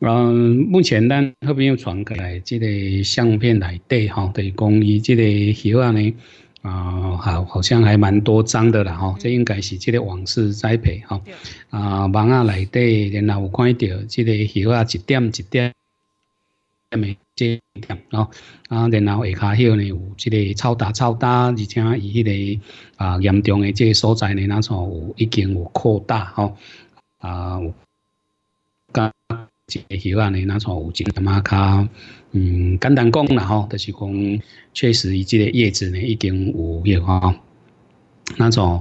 嗯，目前咱后边又传过来，即个相片内底，哈，对，关于即个许啊呢，啊，好，好像还蛮多张的啦，哈，这应该是即个往事栽培，哈，啊，网啊内底，然后有看到即个许啊，一点一点，点的这点，哦，啊，然后下卡许呢有即个超大超大，而且伊迄个啊严重的即个所在呢，那种有已经有扩大，吼。啊，有。一个话呢，那从有几，阿玛卡，嗯，简单讲啦吼，就是讲，确实伊即个叶子呢，已经有迄个吼，那种。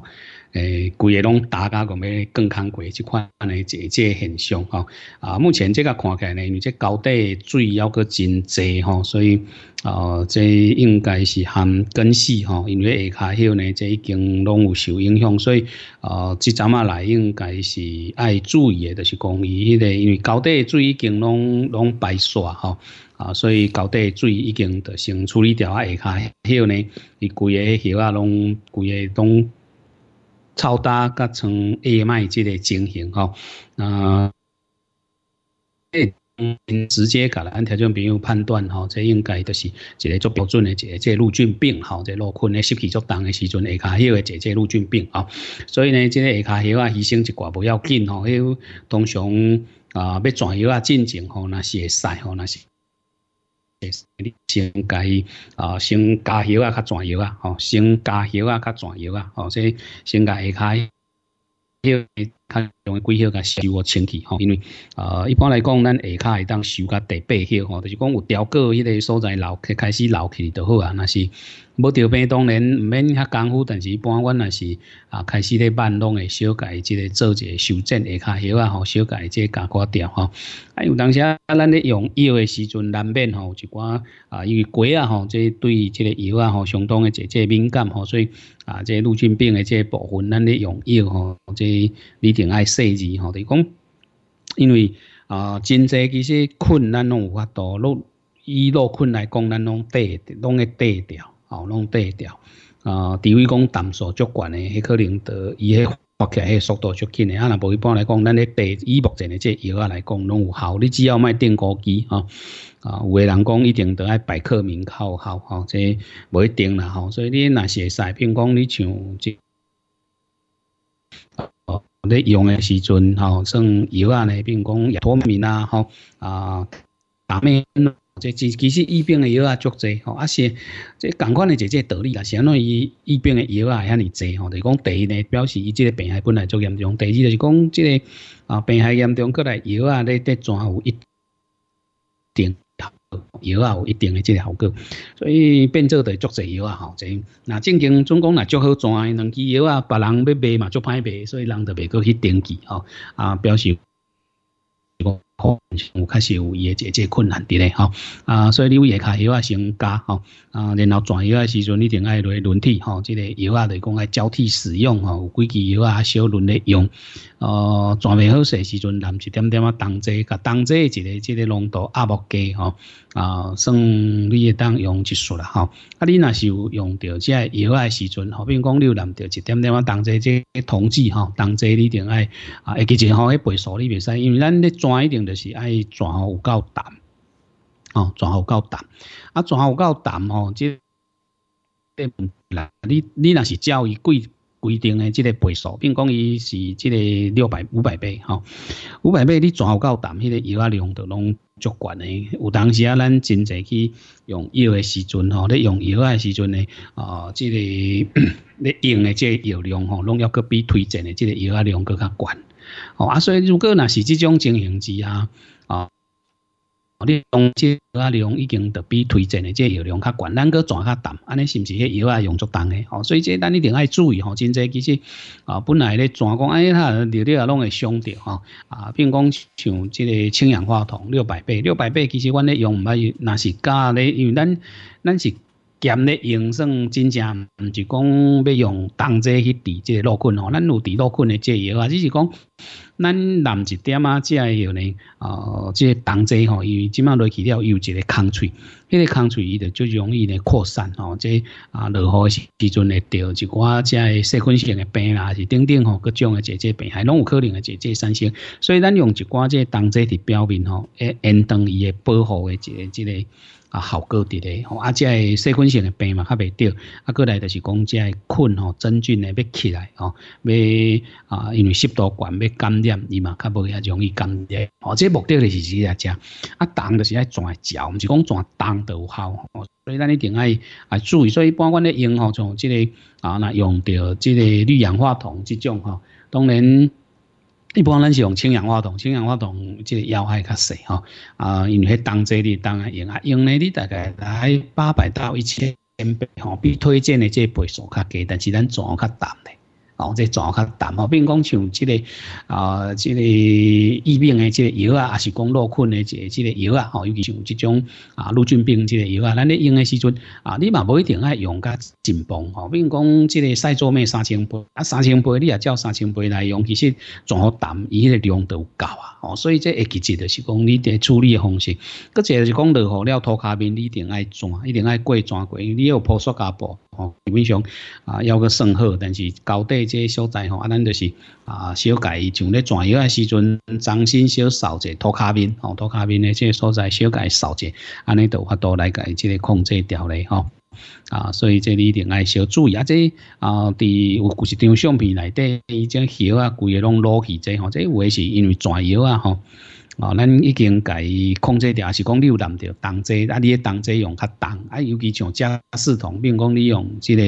诶，规个拢打家讲咩？更康过即款咧，即这现象吼。啊，目前即个看起来呢，因为即高诶水要阁真济吼，所以呃，即应该是含根系吼，因为下骹后呢，即已经拢有受影响，所以啊，即阵啊来应该是爱注意的，就是讲伊迄个，因为高诶水已经拢拢白煞吼，啊，所以高诶水已经得先处理掉啊，下骹后呢，伊规个叶啊，拢规个拢超大甲从下麦即个情形吼，嗯，直接甲咱按条件朋友判断吼，这应该就是一个做标准的这个陆菌病吼，这落困咧湿气足重的时阵下骹迄个这个陆菌病吼，所以呢，即个下骹迄啊医生一寡不要紧吼，迄通常啊要转迄啊进境吼，那是会使吼，那是。先加伊，啊，先加油啊，较全油啊，吼，先加油啊，较全油啊，吼，所以先加下开，较容易规些甲收啊清气吼，因为呃一般来讲，咱下骹会当收甲第八些吼，就是讲有调过迄个所在老开始老去就好啊。那是要掉病，当然唔免遐功夫，但是一般阮那是啊开始咧慢弄诶，小改即个做者修正下骹药啊吼，小改即个加挂掉吼。啊有当时啊，咱咧用药诶时阵难免吼，一寡啊因为鸡啊吼，即对即个药啊吼相当诶即即敏感吼，所以啊即陆军病诶即部分咱咧用药吼即你。一定爱细致吼，就讲，因为啊，真济其实困难拢有较度，路以落困来讲，咱拢缀拢会缀掉，吼，拢缀掉。啊，除非讲淡数足悬的，迄可能在伊迄发起来迄速度足紧的，啊，若无一般来讲，咱咧缀伊目前的这药啊来讲，拢有效。你只要莫定高机吼，啊，有个人讲一定得爱百克明效效吼，这无一定啦吼，所以你是会使，比如讲你像这。你用诶时阵吼，算药啊，咧，比如讲药托面啦吼，啊，达咩？即其其实医病诶药啊，足济吼，啊是，即共款诶，姐个道理啦，是安尼，医病诶药啊，遐尼济吼，就讲第一呢，表示伊即个病害本来足严重；第二就是讲即个啊，病害严重，过来药啊，咧伫全有一定。药啊有一定的即个效果，所以变做就足济药啊好济。那正经总讲来足好单，两剂药啊，别人要卖嘛，足歹卖，所以人特别个去登记吼，啊表示有确实有伊个即个困难伫咧吼，啊所以你有也开药啊成加吼。啊，然后转油的时阵，你一定爱轮轮替吼，即个油啊，来讲爱交替使用吼，有几支油啊，小轮来用。呃，转未好势时阵，咱一点点啊，当剂甲当剂一个即个浓度阿莫加吼，啊，算你会当用一束啦吼。啊，你若是有用到即个油的时阵，好比讲你用到一点点啊，当剂即个同志吼，当剂你一定爱啊，一几钱方一倍数你袂使，因为咱咧转一定就是爱转有够淡。哦，全好够淡，啊，全好够淡哦，即，对唔啦，你你那是照伊规规定的即个倍数，并讲伊是即个六百五百倍，吼，五百倍你全好够淡，迄个药量就拢足悬的。有当时啊，咱真侪去用药的时阵吼，咧用药诶时阵呢，啊，即个咧用的即药量吼，拢要搁比推荐的即个药量个较悬。哦啊，所以如果那是即种情形之啊，吼。哦，你讲即啊药量已经特比推荐的，即药量较悬，咱个泉较淡，安尼是唔是？迄药啊用足重的，哦，所以即咱一定爱注意吼。真在其实啊，本来咧泉讲安哎，它药药拢会伤着吼啊，并讲像即个氢氧化铜六百倍，六百倍其实阮咧用唔爱，那是加咧，因为咱咱是。盐咧用算真正，唔是讲要用冬剂去治这个脑菌吼。咱有治脑菌的这药啊，只是讲咱淋一点啊，这药呢，呃，这冬剂吼，因为今麦落去了有一个空水，迄个空水伊的就容易呢扩散吼。这啊，落雨时时阵会得一寡这细菌性的病啦，还是等等吼各种的这这病还拢有可能的这这产生。所以咱用一寡这冬剂伫表面吼，诶，延长伊的保护的一个之个。啊，效果伫咧，啊，即系细菌性的病嘛，较未对，啊，过来就是讲，即系菌吼真菌咧要起来吼，要啊，因为湿度管要感染伊嘛，较无遐容易感染，哦，即个目的就是只嚟食，啊，重就是爱全嚼，唔是讲全重就有效，所以咱一定爱啊注意，所以一般我咧用吼，像即个啊，那用到即个氯氧化铜即种吼，当然。一般咱是用氢氧化铜，氢氧化铜即要害较细吼，啊，因为当济的当然用啊，用呢你大概来八百到一千，吼，比推荐的即倍数较低，但是咱做较淡的。哦，这转较淡吼，比如讲像这个啊、呃，这个疫病的这个药啊，还是讲落困的这这个药啊，吼，尤其是有这种啊，陆军兵这个药啊，咱咧用的时阵啊，你嘛不一定爱用较真棒吼，比如讲这个赛做咩三千杯啊，三千杯你也照三千杯来用，其实转较淡，伊个量都够啊，哦，所以这机制就是讲你的处理的方式，搁一个是讲落雨了涂卡面，你一定爱转，一定爱过转过，要有铺塑胶布，哦，基本上啊，要个算好，但是高底。即个所在吼，啊，咱就是啊，小改伊上咧转药的时阵，掌心小扫者，涂卡面吼，涂卡面的即个所在小改扫者，安尼都有多度来改即个控制调咧吼，啊，所以即你定爱小注意啊，即啊，伫有故事张相片内底，伊只鞋啊规个拢落去者吼，即为是因为转药啊吼。哦，咱已经甲伊控制掉，也是讲你有淋着冻剂，啊，你个冻剂用较重，啊，尤其像加湿桶，比如讲你用即个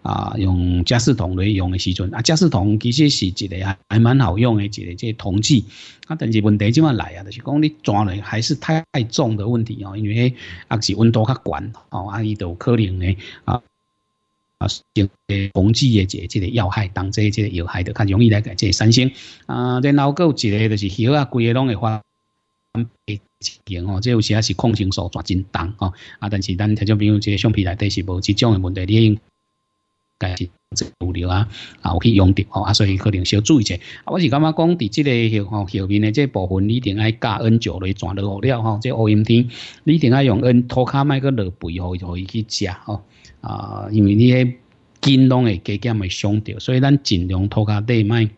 啊，用加湿桶来用的时阵，啊，加湿桶其实是一个还蛮好用的一个即个桶子，啊，但是问题怎啊来啊？就是讲你抓来还是太重的问题哦，因为啊是温度较悬，哦，啊，伊就可能呢啊啊，一防止剂的这个要害，冻剂即个要害就较容易来即个产生，啊，后老有一个就是叶啊、规个拢会发。诶，型哦，即有时啊是抗生素全真重哦，啊，但是咱听众朋友即个橡皮内底是无即种嘅问题，你用，家是真无聊啊，啊，有去用的哦，啊，所以可能少注意者。我是感觉讲伫即个后后面咧，即部分你一定要加恩椒来全落好了吼，即乌阴天你一定爱用恩拖卡买个落肥哦，就可以去食哦，啊，因为你迄菌拢会加减会伤掉，所以咱尽量拖卡底买。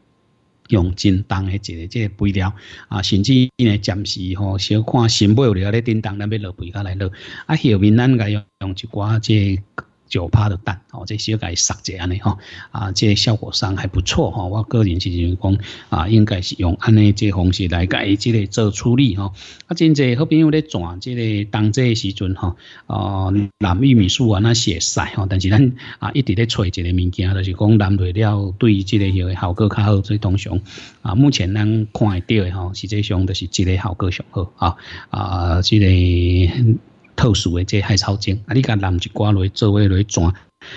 用振动的一个即个肥料啊，甚至呢暂时吼小看新物料咧振动，咱要落肥料来落啊，后面咱该用用一寡即。九趴的蛋哦，这些该杀这安尼吼，啊，这效果上还不错哈。我个人是讲啊，应该是用安尼这方式来改，即个做处理哈。啊，真济好朋友咧转即个当这时阵哈，哦，南玉米树啊那些晒吼，但是咱啊一直咧揣一个物件，就是讲南肥料对即个许效果较好，所以通常啊，目前咱看得到的吼，实际上都是即个效果上好啊啊，即个。特殊的即海草精啊，你甲南一寡类做伙类转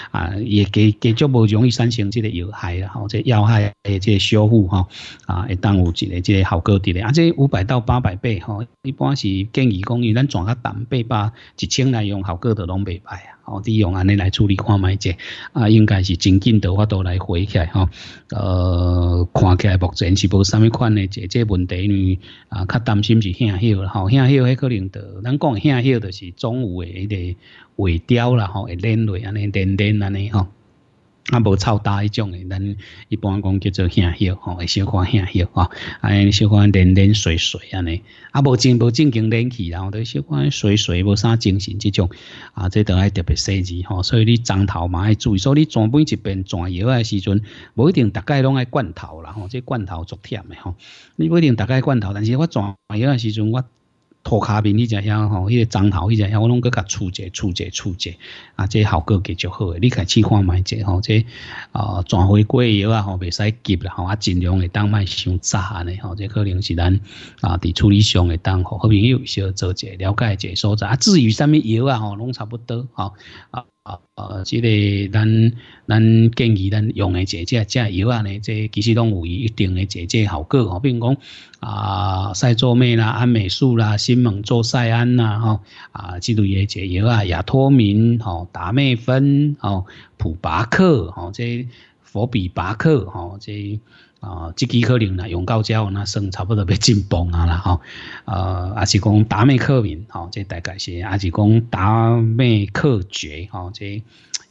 啊，也几几足无容易产生即个有害啊，或者有害诶即修复吼啊，会耽误一个即个效果的咧。啊，即五百到八百倍吼，一般是建议讲，伊咱转较淡八百，一千来用效果都拢未歹啊。哦，利用安尼来处理看卖者，啊，应该是真紧的，我都来回起来吼。呃，看起来目前是无啥物款的，这这问题呢，啊，较担心是遐迄个，吼，遐迄个可能着咱讲遐迄个就是中午的迄个尾雕啦，吼，会连累安尼点点安尼吼。啊，无超大一种诶，咱一般讲叫做兄油吼，小可香油啊，啊小可连连水水安尼，啊无正无正经连起，然后得小可水水无啥精神这种，啊这都爱特别细致吼，所以你装头嘛爱注意，所以你装杯一边全药诶时阵，无一定大概拢爱罐头啦吼，这罐头足甜诶吼，你不一定大概罐头，但是我装药诶时阵我。涂骹面，迄只样吼，迄个账头迄只样，我拢搁甲处者、处者、处者，啊，这效果计就好诶。你家试看卖者吼，这啊，转换过药啊吼，未使急啦吼，啊尽量会当卖伤早安呢吼，这可能是咱啊伫处理上会当好朋友小做者了解者所在。啊，至于啥物药啊吼，拢差不多吼啊。啊，啊，即个咱咱建议咱用诶这这这药啊，呢，即其实拢有一定诶这这效果吼。比如讲啊，赛唑麦啦、安美素啦、新蒙唑赛安啦，吼，啊，即类诶解药啊，亚托明、吼、达美芬、吼、普巴克、吼，即佛比巴克、吼，即。啊，即支可能啦，用高有那算差不多要进步啊啦吼。呃，也是讲打咩克敏，吼，这大概是，也是讲打咩克绝，吼，这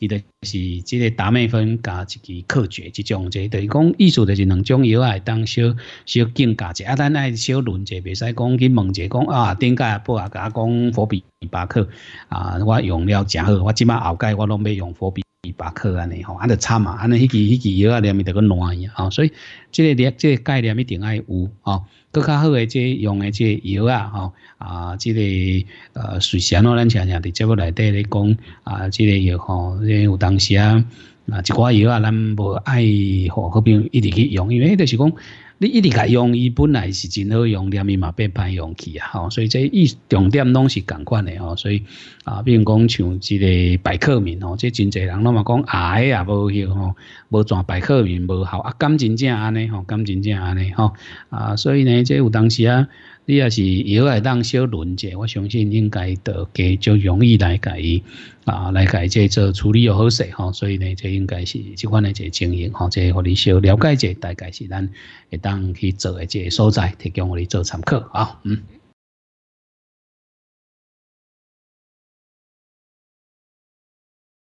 伊著是即个打咩分加一支克绝，即种，这等于讲意思就是两种药来当小小间隔者，啊，咱爱小论者，袂使讲去问者讲啊，顶家阿伯啊，甲讲伏必巴克，啊，我用了诚好，我即马后盖我拢要用伏比。一百克安尼吼，安得惨嘛，安尼迄支迄支药啊，了咪得个烂去啊，所以即个药即个概念一定爱有吼，搁较好诶即用诶即药啊吼啊，即个呃，随时安咯，咱常常伫节目内底咧讲啊，即个药吼，即、个有当时啊，啊一寡药啊，咱无爱吼，何必一直去用，因为迄著是讲。你一直改用伊本来是真好用，但咪嘛变歹用去啊！吼，所以这一重点拢是同款的哦。所以啊，比如讲像这个白克面哦，这真侪人拢嘛讲癌啊，无效吼，无转白克面无效啊，感情正安尼吼，感情正安尼吼啊，所以呢，这有当时啊，你也是药来当小论者，我相信应该就较容易来改，啊，来改这做处理又好些吼。所以呢，这应该是即款的一个情形吼，即互你小了解者，大概是咱会当。去做的这些所在，提供我哋做参考啊，嗯。